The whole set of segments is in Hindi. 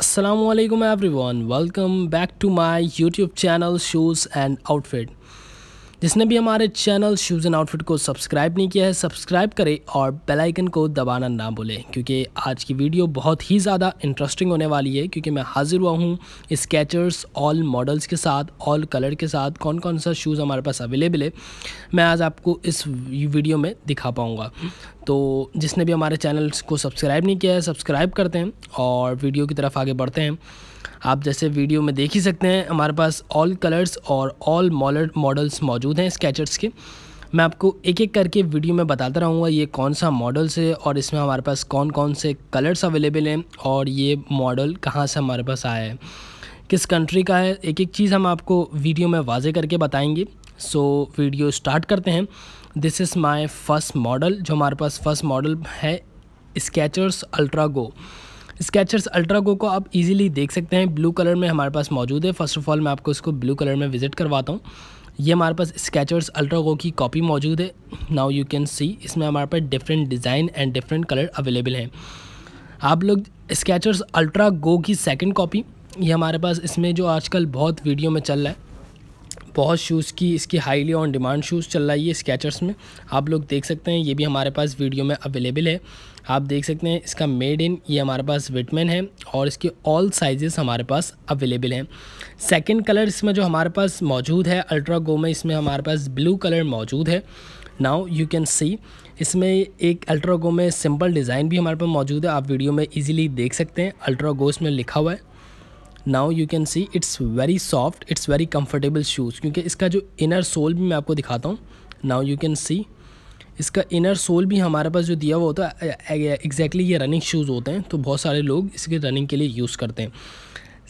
Assalamualaikum alaikum everyone welcome back to my youtube channel shoes and outfit जिसने भी हमारे चैनल शूज़ एंड आउटफिट को सब्सक्राइब नहीं किया है सब्सक्राइब करें और बेल आइकन को दबाना ना भूलें क्योंकि आज की वीडियो बहुत ही ज़्यादा इंटरेस्टिंग होने वाली है क्योंकि मैं हाजिर हुआ हूँ स्केचर्स ऑल मॉडल्स के साथ ऑल कलर के साथ कौन कौन सा शूज़ हमारे पास अवेलेबल है मैं आज आपको इस वीडियो में दिखा पाऊँगा तो जिसने भी हमारे चैनल को सब्सक्राइब नहीं किया है सब्सक्राइब करते हैं और वीडियो की तरफ आगे बढ़ते हैं आप जैसे वीडियो में देख ही सकते हैं हमारे पास ऑल कलर्स और ऑल मॉडल्स मौजूद हैं स्केचर्स के मैं आपको एक एक करके वीडियो में बताता रहूँगा ये कौन सा मॉडल्स है और इसमें हमारे पास कौन कौन से कलर्स अवेलेबल हैं और ये मॉडल कहाँ से हमारे पास आया है किस कंट्री का है एक एक चीज़ हम आपको वीडियो में वाजे करके बताएंगे सो so, वीडियो स्टार्ट करते हैं this is my first model जो हमारे पास फर्स्ट मॉडल है Skechers Ultra Go Skechers Ultra Go को आप इजीली देख सकते हैं ब्लू कलर में हमारे पास मौजूद है फर्स्ट ऑफ ऑल मैं आपको इसको ब्लू कलर में विजिट करवाता हूँ ये हमारे पास स्केचर्स अल्ट्रा गो की कॉपी मौजूद है नाउ यू कैन सी इसमें हमारे पास different design and different colour available हैं आप लोग स्केचर्स अल्ट्रा गो की सेकेंड कॉपी ये हमारे पास इसमें जो आजकल बहुत वीडियो में चल रहा है बहुत शूज़ की इसकी हाईली ऑन डिमांड शूज़ चल रही है स्केचर्स में आप लोग देख सकते हैं ये भी हमारे पास वीडियो में अवेलेबल है आप देख सकते हैं इसका मेड इन ये हमारे पास विटमैन है और इसके ऑल साइजेस हमारे पास अवेलेबल हैं सेकंड कलर इसमें जो हमारे पास मौजूद है अल्ट्रा गो में इसमें हमारे पास ब्लू कलर मौजूद है नाउ यू कैन सी इसमें एक अल्ट्रा गो में सिंपल डिज़ाइन भी हमारे पास मौजूद है आप वीडियो में इजीली देख सकते हैं अल्ट्रा गो इसमें लिखा हुआ है now you can see it's very soft it's very comfortable shoes क्योंकि इसका जो इनर सोल भी मैं आपको दिखाता हूँ नाउ यू कैन सी इसका इनर सोल भी हमारे पास जो दिया हुआ होता है एग्जैक्टली ये रनिंग शूज़ होते हैं तो बहुत सारे लोग इसके रनिंग के लिए यूज़ करते हैं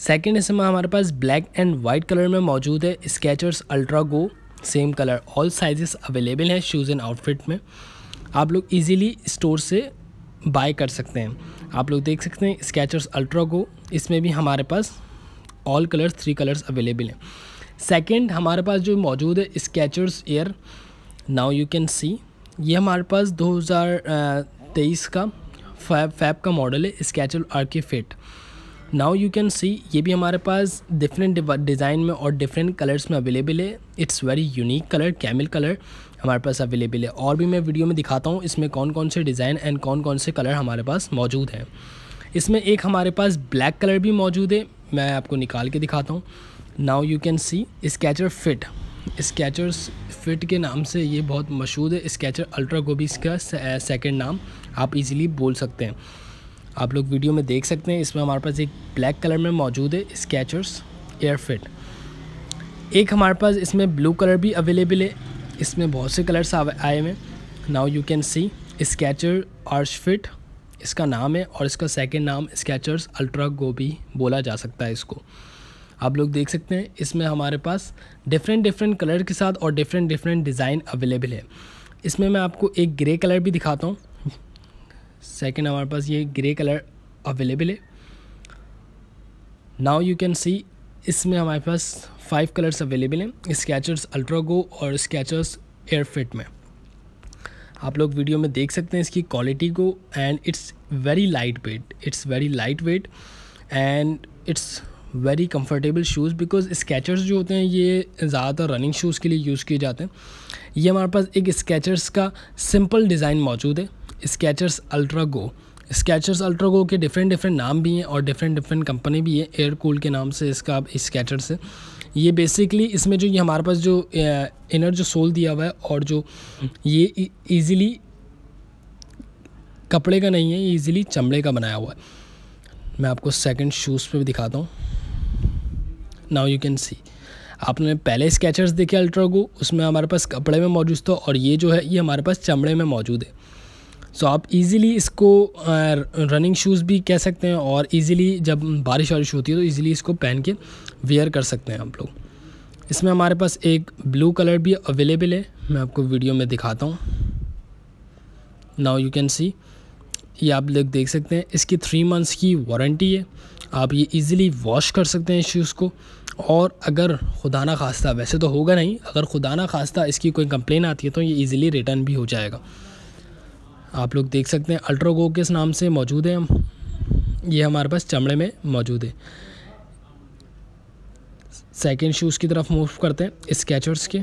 सेकेंड इसमें हमारे पास ब्लैक एंड वाइट कलर में मौजूद है Skechers Ultra Go same colour all sizes available हैं शूज़ एंड आउटफिट में आप लोग इजीली स्टोर से बाय कर सकते हैं आप लोग देख सकते हैं स्केचर्स अल्ट्रा गो इसमें भी हमारे पास all colours three colours available हैं सेकंड हमारे पास जो मौजूद है Skechers Air now you can see ये हमारे पास 2023 का फैब फैब का मॉडल है Skecher R K fit now you can see ये भी हमारे पास डिफरेंट डिज़ाइन में और डिफरेंट कलर्स में अवेलेबल है it's very unique colour camel colour हमारे पास अवेलेबल है और भी मैं वीडियो में दिखाता हूँ इसमें कौन कौन से डिज़ाइन एंड कौन कौन से कलर हमारे पास मौजूद हैं इसमें एक हमारे पास ब्लैक कलर भी मौजूद है मैं आपको निकाल के दिखाता हूँ now you can see Skecher fit Skecher fit के नाम से ये बहुत मशहूर है स्केचर अल्ट्रा गोभी इसका सेकेंड नाम आप इजीली बोल सकते हैं आप लोग वीडियो में देख सकते हैं इसमें हमारे पास एक ब्लैक कलर में मौजूद है स्केचर्स एयर फिट एक हमारे पास इसमें ब्लू कलर भी अवेलेबल है इसमें बहुत से कलर्स आए हुए now you can see Skecher arch fit इसका नाम है और इसका सेकेंड नाम स्केचर्स अल्ट्रा गो भी बोला जा सकता है इसको आप लोग देख सकते हैं इसमें हमारे पास डिफरेंट डिफरेंट कलर के साथ और डिफरेंट डिफरेंट डिज़ाइन अवेलेबल है इसमें मैं आपको एक ग्रे कलर भी दिखाता हूँ सेकेंड हमारे पास ये ग्रे कलर अवेलेबल है नाउ यू कैन सी इसमें हमारे पास फाइव कलर्स अवेलेबल हैं स्केचर्स अल्ट्रा गो और स्केचर्स एयरफिट में आप लोग वीडियो में देख सकते हैं इसकी क्वालिटी को and it's very light weight it's very light weight and it's very comfortable shoes because Skechers जो होते हैं ये ज़्यादातर रनिंग शूज़ के लिए यूज़ किए जाते हैं ये हमारे पास एक स्केचर्स का सिंपल डिज़ाइन मौजूद है Skechers Ultra Go Skechers Ultra Go के डिफरेंट डिफरेंट नाम भी हैं और डिफरेंट डिफरेंट कंपनी भी है एयर कूल के नाम से इसका अब स्केचर्स है ये बेसिकली इसमें जो ये हमारे पास जो इनर जो सोल दिया हुआ है और जो ये ईज़िली कपड़े का नहीं है ये ईज़िली चमड़े का बनाया हुआ है मैं आपको सेकंड शूज़ पे भी दिखाता हूँ नाउ यू कैन सी आपने पहले स्केचर्स देखे अल्ट्रा को उसमें हमारे पास कपड़े में मौजूद था और ये जो है ये हमारे पास चमड़े में मौजूद है सो so, आप इजीली इसको रनिंग शूज़ भी कह सकते हैं और इजीली जब बारिश वारिश होती है तो इजीली इसको पहन के वेयर कर सकते हैं आप लोग इसमें हमारे पास एक ब्लू कलर भी अवेलेबल है मैं आपको वीडियो में दिखाता हूँ नाउ यू कैन सी ये आप लोग देख सकते हैं इसकी थ्री मंथ्स की वारंटी है आप ये इजीली वॉश कर सकते हैं इस शूज़ को और अगर खुदा ना खास्ता वैसे तो होगा नहीं अगर खुदा ना खास्ता इसकी कोई कंप्लेन आती है तो ये इजीली रिटर्न भी हो जाएगा आप लोग देख सकते हैं अल्ट्रोगो के नाम से मौजूद है ये हमारे पास चमड़े में मौजूद है सेकेंड शूज़ की तरफ मूव करते हैं स्केचर्स के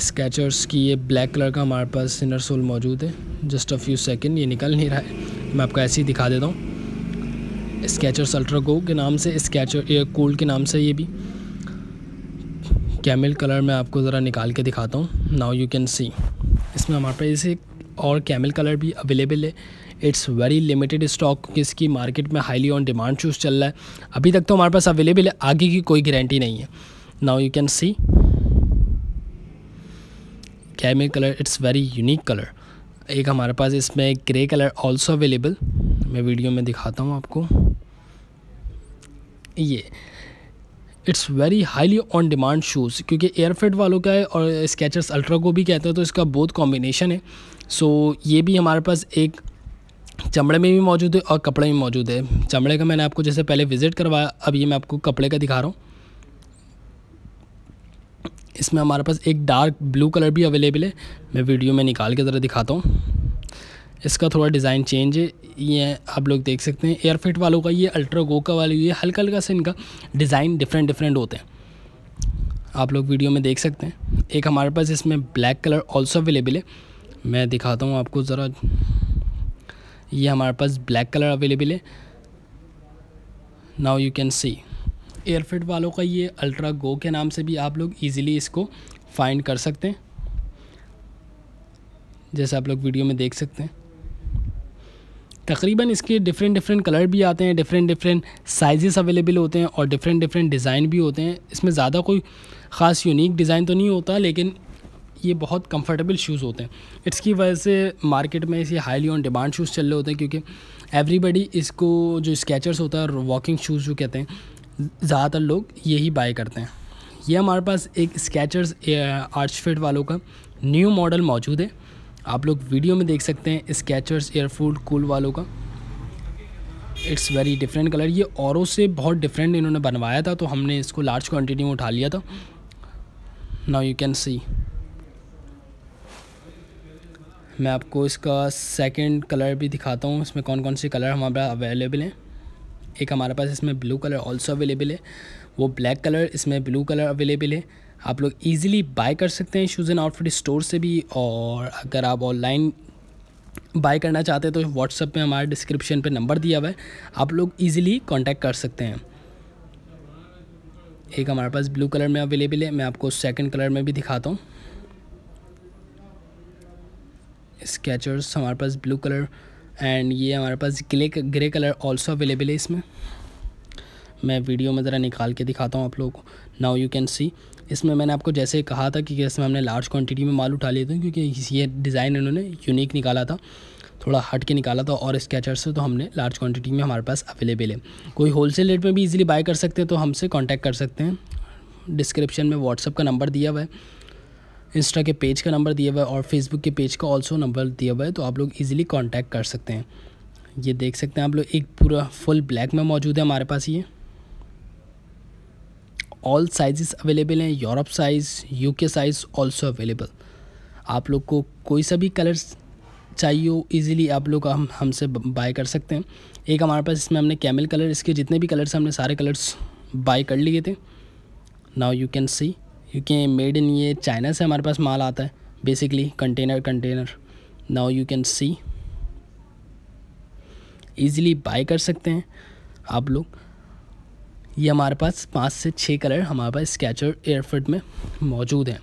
स्केचर्स की ये ब्लैक कलर का हमारे पास इनर सोल मौजूद है जस्ट अ फ्यू सेकेंड ये निकल नहीं रहा है मैं आपको ऐसे ही दिखा देता हूँ स्केचर्स अल्ट्रा गो के नाम से स्केचर ये कूल के नाम से ये भी कैमल कलर में आपको ज़रा निकाल के दिखाता हूँ नाउ यू कैन सी इसमें हमारे पास एक और कैमल कलर भी अवेलेबल है इट्स वेरी लिमिटेड स्टॉक इसकी मार्केट में हाईली ऑन डिमांड शूज़ चल रहा है अभी तक तो हमारे पास अवेलेबल है आगे की कोई गारंटी नहीं है now you can see camel colour it's very unique colour एक हमारे पास इसमें ग्रे कलर ऑल्सो अवेलेबल मैं वीडियो में दिखाता हूँ आपको ये it's very highly on demand shoes क्योंकि एयरफिट वालों का है और स्केचर्स अल्ट्रा को भी कहते हैं तो इसका बहुत कॉम्बिनेशन है सो so, ये भी हमारे पास एक चमड़े में भी मौजूद है और कपड़े में मौजूद है चमड़े का मैंने आपको जैसे पहले विज़िट करवाया अब ये मैं आपको कपड़े का दिखा रहा हूँ इसमें हमारे पास एक डार्क ब्लू कलर भी अवेलेबल है मैं वीडियो में निकाल के ज़रा दिखाता हूँ इसका थोड़ा डिज़ाइन चेंज है ये आप लोग देख सकते हैं एयरफिट वालों का ये अल्ट्रा गोका वाली ये हल्का हल्का से इनका डिज़ाइन डिफरेंट डिफरेंट होते हैं आप लोग वीडियो में देख सकते हैं एक हमारे पास इसमें ब्लैक कलर ऑल्सो अवेलेबल है मैं दिखाता हूँ आपको ज़रा ये हमारे पास ब्लैक कलर अवेलेबल है now you can see Airfit वालों का ये अल्ट्रा गो के नाम से भी आप लोग इजीली इसको फाइंड कर सकते हैं जैसे आप लोग वीडियो में देख सकते हैं तकरीबन इसके डिफरेंट डिफरेंट कलर भी आते हैं डिफरेंट डिफरेंट साइजेस अवेलेबल होते हैं और डिफरेंट डिफरेंट डिज़ाइन भी होते हैं इसमें ज़्यादा कोई ख़ास यूनिक डिज़ाइन तो नहीं होता लेकिन ये बहुत कंफर्टेबल शूज़ होते हैं इसकी वजह से मार्केट में इसे हाईली ऑन डिमांड शूज़ चल रहे होते हैं क्योंकि एवरीबडी इसको जो स्केचर्स होता है और वॉकिंग शूज़ जो कहते हैं ज़्यादातर लोग यही बाय करते हैं ये हमारे पास एक स्केचर्स आर्चफिट वालों का न्यू मॉडल मौजूद है आप लोग वीडियो में देख सकते हैं स्केचर्स एयरफूड कूल वालों का इट्स वेरी डिफरेंट कलर ये औरों से बहुत डिफरेंट इन्होंने बनवाया था तो हमने इसको लार्ज क्वान्टिटी में उठा लिया था नाउ यू कैन सी मैं आपको इसका सेकंड कलर भी दिखाता हूँ इसमें कौन कौन से कलर हमारे पास अवेलेबल हैं एक हमारे पास इसमें ब्लू कलर ऑल्सो अवेलेबल है वो ब्लैक कलर इसमें ब्लू कलर अवेलेबल है आप लोग इजीली बाय कर सकते हैं शूज़ एंड आउटफिट स्टोर से भी और अगर आप ऑनलाइन बाय करना चाहते हैं तो व्हाट्सअप पर हमारे डिस्क्रिप्शन पे नंबर दिया हुआ है आप लोग इजीली कांटेक्ट कर सकते हैं एक हमारे पास ब्लू कलर में अवेलेबल है मैं आपको सेकंड कलर में भी दिखाता हूँ स्केचर्स हमारे पास ब्लू कलर एंड ये हमारे पास grey grey colour also available है इसमें मैं वीडियो में ज़रा निकाल के दिखाता हूँ आप लोगों को नाउ यू कैन सी इसमें मैंने आपको जैसे कहा था कि इसमें हमने लार्ज क्वांटिटी में माल उठा लिए थे क्योंकि ये डिज़ाइन इन्होंने यूनिक निकाला था थोड़ा हट के निकाला था और स्केचर से तो हमने लार्ज क्वांटिटी में हमारे पास अवेलेबल है कोई सेल रेट में भी इजीली बाय कर सकते हैं तो हमसे कांटेक्ट कर सकते हैं डिस्क्रिप्शन में व्हाट्सअप का नंबर दिया हुआ है इंस्टा के पेज का नंबर दिया हुआ है और फेसबुक के पेज का ऑल्सो नंबर दिया हुआ है तो आप लोग इजीली कांटेक्ट कर सकते हैं ये देख सकते हैं आप लोग एक पूरा फुल ब्लैक में मौजूद है हमारे पास ये ऑल साइजेस अवेलेबल हैं Europe size UK size also available आप लोग को कोई सा भी कलर्स चाहिए हो ईज़िली आप लोग हम हमसे बाय कर सकते हैं एक हमारे पास इसमें हमने कैमल कलर इसके जितने भी कलर्स हमने सारे कलर्स बाय कर लिए थे नाउ यू कैन सी क्योंकि मेड इन ये चाइना से हमारे पास माल आता है basically container container now you can see easily buy कर सकते हैं आप लोग ये हमारे पास पाँच से छः कलर हमारे पास स्केचर एयरफिट में मौजूद हैं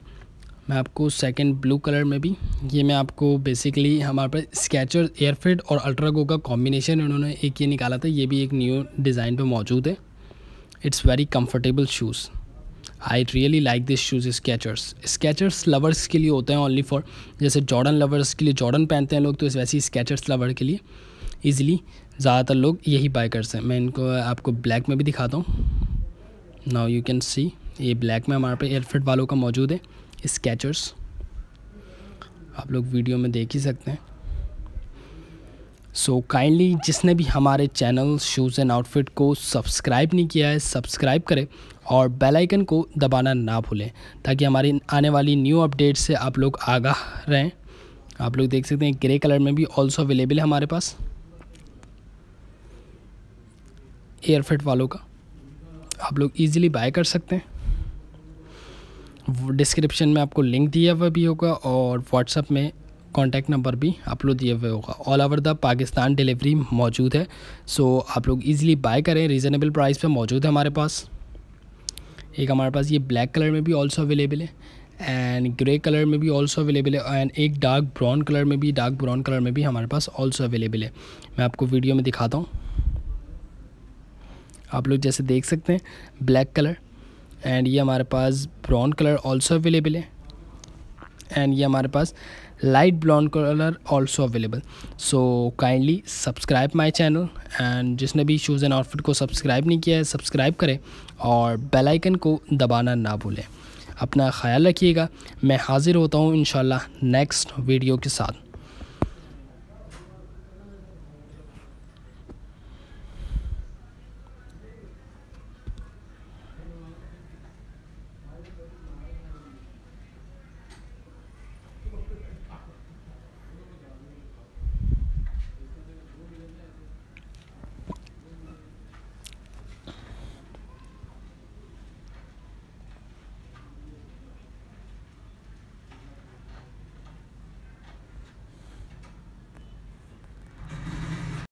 मैं आपको सेकंड ब्लू कलर में भी ये मैं आपको बेसिकली हमारे पास स्केचर एयरफिट और अल्ट्रागो का कॉम्बिनेशन उन्होंने एक ये निकाला था ये भी एक न्यू डिज़ाइन पे मौजूद है it's very comfortable shoes I really like this shoes Skechers Skechers lovers के लिए होते हैं ओनली फॉर जैसे जॉर्डन लवर्स के लिए जॉर्डन पहनते हैं लोग तो इस वैसे ही स्केचर्स लवर के लिए ईजिली ज़्यादातर लोग यही बाय करते हैं मैं इनको आपको ब्लैक में भी दिखाता हूँ नाउ यू कैन सी ये ब्लैक में हमारे पे एयरफिट वालों का मौजूद है स्केचर्स आप लोग वीडियो में देख ही सकते हैं सो so, काइंडली जिसने भी हमारे चैनल शूज़ एंड आउटफिट को सब्सक्राइब नहीं किया है सब्सक्राइब करें और बेल आइकन को दबाना ना भूलें ताकि हमारी आने वाली न्यू अपडेट से आप लोग आगाह रहें आप लोग देख सकते हैं ग्रे कलर में भी ऑल्सो अवेलेबल है हमारे पास एयरफिट वालों का आप लोग इजीली बाय कर सकते हैं डिस्क्रिप्शन में आपको लिंक दिया हुआ भी होगा और व्हाट्सअप में कॉन्टैक्ट नंबर भी आप लोग दिए हुए होगा all over the Pakistan delivery मौजूद है सो आप लोग इजीली बाय करें रीज़नेबल प्राइस पे मौजूद है हमारे पास एक हमारे पास ये ब्लैक कलर में भी ऑल्सो अवेलेबल है एंड ग्रे कलर में भी ऑल्सो अवेलेबल है एंड एक डार्क ब्राउन कलर में भी डार्क ब्राउन कलर में भी हमारे पास ऑल्सो अवेलेबल है मैं आपको वीडियो में दिखाता हूँ आप लोग जैसे देख सकते हैं ब्लैक कलर एंड ये हमारे पास ब्राउन कलर ऑल्सो अवेलेबल है एंड ये हमारे पास light blonde colour also available so kindly subscribe my channel and जिसने भी शूज़ एंड आउटफिट को सब्सक्राइब नहीं किया है सब्सक्राइब करें और बेलाइकन को दबाना ना भूलें अपना ख्याल रखिएगा मैं हाज़िर होता हूँ इन नेक्स्ट वीडियो के साथ